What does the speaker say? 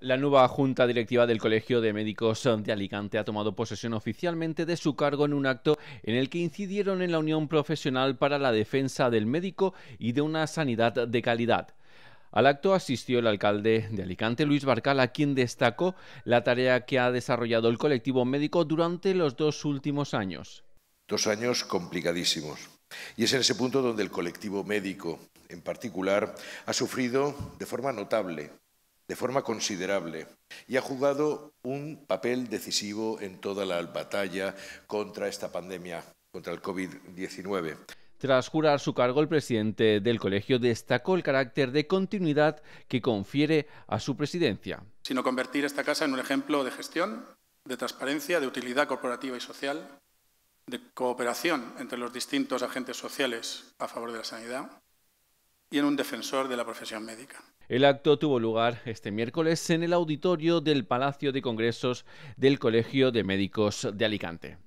La nueva Junta Directiva del Colegio de Médicos de Alicante ha tomado posesión oficialmente de su cargo en un acto en el que incidieron en la Unión Profesional para la Defensa del Médico y de una Sanidad de Calidad. Al acto asistió el alcalde de Alicante, Luis a quien destacó la tarea que ha desarrollado el colectivo médico durante los dos últimos años. Dos años complicadísimos. Y es en ese punto donde el colectivo médico, en particular, ha sufrido de forma notable de forma considerable y ha jugado un papel decisivo en toda la batalla contra esta pandemia, contra el COVID-19. Tras jurar su cargo, el presidente del colegio destacó el carácter de continuidad que confiere a su presidencia. Sino convertir esta casa en un ejemplo de gestión, de transparencia, de utilidad corporativa y social, de cooperación entre los distintos agentes sociales a favor de la sanidad, un defensor de la profesión médica. El acto tuvo lugar este miércoles en el auditorio del Palacio de Congresos del Colegio de Médicos de Alicante.